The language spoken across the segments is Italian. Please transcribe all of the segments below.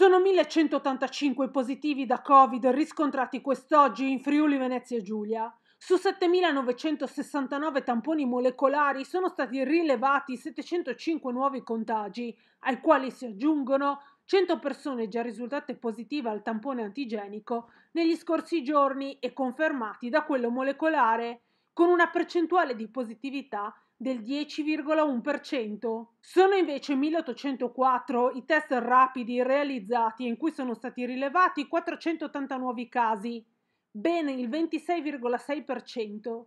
Sono 1185 i positivi da Covid riscontrati quest'oggi in Friuli Venezia Giulia. Su 7.969 tamponi molecolari sono stati rilevati 705 nuovi contagi, ai quali si aggiungono 100 persone già risultate positive al tampone antigenico negli scorsi giorni e confermati da quello molecolare con una percentuale di positività del 10,1%. Sono invece 1804 i test rapidi realizzati in cui sono stati rilevati 480 nuovi casi, bene il 26,6%.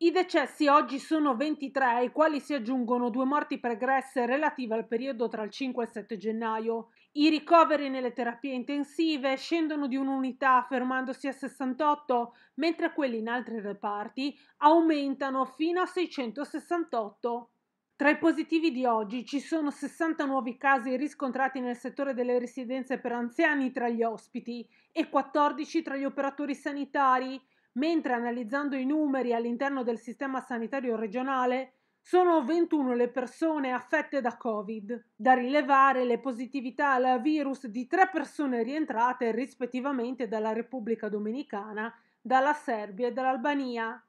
I decessi oggi sono 23, ai quali si aggiungono due morti pregresse relative al periodo tra il 5 e il 7 gennaio. I ricoveri nelle terapie intensive scendono di un'unità, fermandosi a 68, mentre quelli in altri reparti aumentano fino a 668. Tra i positivi di oggi ci sono 60 nuovi casi riscontrati nel settore delle residenze per anziani tra gli ospiti e 14 tra gli operatori sanitari mentre analizzando i numeri all'interno del sistema sanitario regionale sono 21 le persone affette da Covid. Da rilevare le positività al virus di tre persone rientrate rispettivamente dalla Repubblica Dominicana, dalla Serbia e dall'Albania.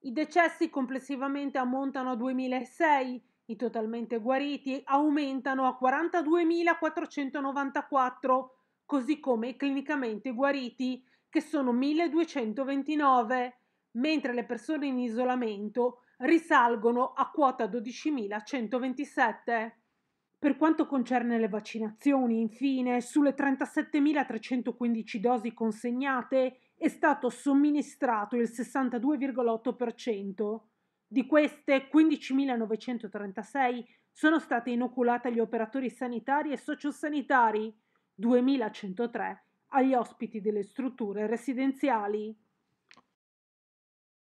I decessi complessivamente ammontano a 2006, i totalmente guariti aumentano a 42.494, così come i clinicamente guariti che sono 1229, mentre le persone in isolamento risalgono a quota 12.127. Per quanto concerne le vaccinazioni, infine, sulle 37.315 dosi consegnate è stato somministrato il 62,8%. Di queste 15.936 sono state inoculate agli operatori sanitari e sociosanitari, 2.103 agli ospiti delle strutture residenziali.